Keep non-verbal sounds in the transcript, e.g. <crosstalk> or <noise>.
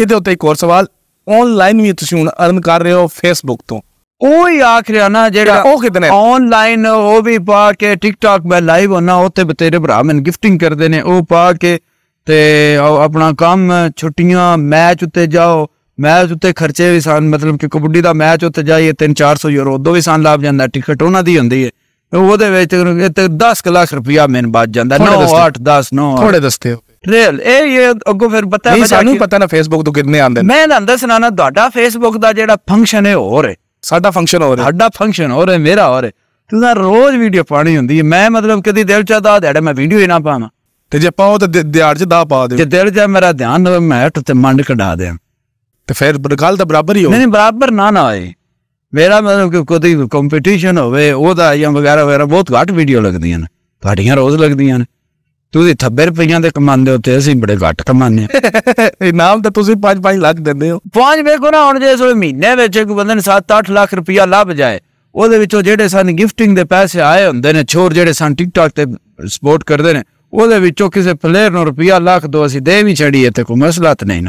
ਇਹਦੇ ਉੱਤੇ ਇੱਕ ਹੋਰ ਸਵਾਲ ਆਨਲਾਈਨ ਵੀ ਤੁਸੀਂ ਹੁਣ ਅਰਨ ਕਰ ਰਹੇ ਹੋ ਫੇਸਬੁੱਕ ਤੋਂ ਉਹ ਹੀ ਆਖ ਰਿਹਾ ਨਾ ਜਿਹੜਾ ਉਹ ਕਿਤਨੇ ਆਨਲਾਈਨ ਉਹ ਵੀ ਪਾ ਕੇ ਟਿਕਟੌਕ 'ਤੇ ਲਾਈਵ ਹੋਣਾ ਉੱਤੇ ਬਤੇਰੇ ਭਰਾ ਮੈਨੂੰ ਗਿਫਟਿੰਗ ਕਰਦੇ ਨੇ ਉਹ ਪਾ ਕੇ ਤੇ ਆਪਣਾ ਕੰਮ ਛੁੱਟੀਆਂ ਮੈਚ ਉੱਤੇ ਜਾਓ ਮੈਚ ਉੱਤੇ ਖਰਚੇ ਵੀ ਸਨ ਮਤਲਬ ਕਿ ਕਬੱਡੀ ਦਾ ਮੈਚ ਉੱਤੇ ਜਾਈਏ 3-400 ਯੂਰੋ ਉਦੋਂ ਵੀ ਸਨ ਲਾਭ ਜਾਂਦਾ ਟਿਕਟ ਉਹਨਾਂ ਦੀ ਹੁੰਦੀ ਹੈ ਉਹਦੇ ਵਿੱਚ ਤੇ 10 ਲੱਖ ਰੁਪਇਆ ਮੈਨ ਬਾਜ ਜਾਂਦਾ 9 8 10 9 ਥੋੜੇ ਦੱਸਦੇ ਹੋ ਰੀਅਲ ਇਹ ਇਹ ਅੱਗੋਂ ਫਿਰ ਪਤਾ ਨਹੀਂ ਸਾਨੂੰ ਪਤਾ ਨਾ ਫੇਸਬੁੱਕ ਤੋਂ ਕਿੰਨੇ ਆਉਂਦੇ ਨੇ ਮੈਂ ਦੱਸ ਨਾ ਨਾ ਤੁਹਾਡਾ ਫੇਸਬੁੱਕ ਦਾ ਜਿਹੜਾ ਫੰਕਸ਼ਨ ਹੈ ਹੋਰ ਹੈ ਸਾਡਾ ਫੰਕਸ਼ਨ ਹੋਰ ਹੈ ਸਾਡਾ ਫੰਕਸ਼ਨ ਹੋਰ ਹੈ ਮੇਰਾ ਹੋਰ ਹੈ ਤੂੰ ਤਾਂ ਰੋਜ਼ ਵੀਡੀਓ ਪਾਣੀ ਹੁੰਦੀ ਹੈ ਮੈਂ ਮਤਲਬ ਕਦੀ ਦਿਲ ਚ ਦਾ ਦਿਹਾੜੇ ਮੈਂ ਵੀਡੀਓ ਹੀ ਨਾ ਪਾਵਾਂ ਤੇ ਜੇ ਪਾਉ ਤਾਂ ਦਿਹਾੜ ਚ ਦਾ ਪਾ ਦੇ ਜੇ ਦਿਲ ਚ ਮੇਰਾ ਧਿਆਨ ਨਾ ਮੈਂ ਹਟ ਤੇ ਮੰਡ ਕਢਾ ਦੇ ਤੇ ਫਿਰ ਗੱਲ ਤਾਂ ਬਰਾਬਰ ਹੀ ਹੋ ਨਹੀਂ ਨਹੀਂ ਬਰਾਬਰ ਨਾ ਨਾ ਹੋਏ ਮੇਰਾ ਮਤਲਬ ਕਿ ਕੋਈ ਕੰਪੀਟੀਸ਼ਨ ਹੋਵੇ ਉਹਦਾ ਜਾਂ ਵਗੈਰਾ ਵਗੈਰਾ ਬਹੁਤ ਘੱਟ ਵੀਡੀਓ ਲੱਗਦੀਆਂ ਨੇ ਤੁਹਾਡੀਆਂ ਰੋਜ਼ ਲੱਗਦੀਆਂ ਨੇ ਤੁਸੀਂ 90 ਰੁਪਈਆਂ ਦੇ ਕਮਾਉਂਦੇ ਹੋ ਤੇ ਅਸੀਂ ਬੜੇ ਘੱਟ ਕਮਾਉਂਦੇ ਹਾਂ <laughs> ਇਨਾਮ ਤਾਂ ਤੁਸੀਂ 5-5 ਲੱਖ ਦਿੰਦੇ ਹੋ ਪੰਜ ਵੇਖੋ ਨਾ ਹੁਣ ਜੇ ਇਸ ਵੇਲੇ ਮਹੀਨੇ ਵਿੱਚ ਇੱਕ ਬੰਦੇ ਨੂੰ 7-8 ਲੱਖ ਰੁਪਈਆ ਲੱਭ ਜਾਏ ਉਹਦੇ ਵਿੱਚੋਂ ਜਿਹੜੇ ਸਾਨੂੰ ਗਿਫਟਿੰਗ ਦੇ ਪੈਸੇ ਆਏ ਹੁੰਦੇ ਨੇ ਛੋਰ ਜਿਹੜੇ ਸਾਨੂੰ ਟਿਕਟੌਕ ਤੇ ਸਪੋਰਟ ਕਰਦੇ ਨੇ ਉਹਦੇ ਵਿੱਚੋਂ ਕਿਸੇ ਪਲੇਅਰ ਨੂੰ ਰੁਪਈਆ ਲੱਖ ਦੋ ਅਸੀਂ ਦੇ ਵੀ ਛੜੀਏ ਤੇ ਕੋਈ ਮਸਲਾ ਨਹੀਂ ਨਾ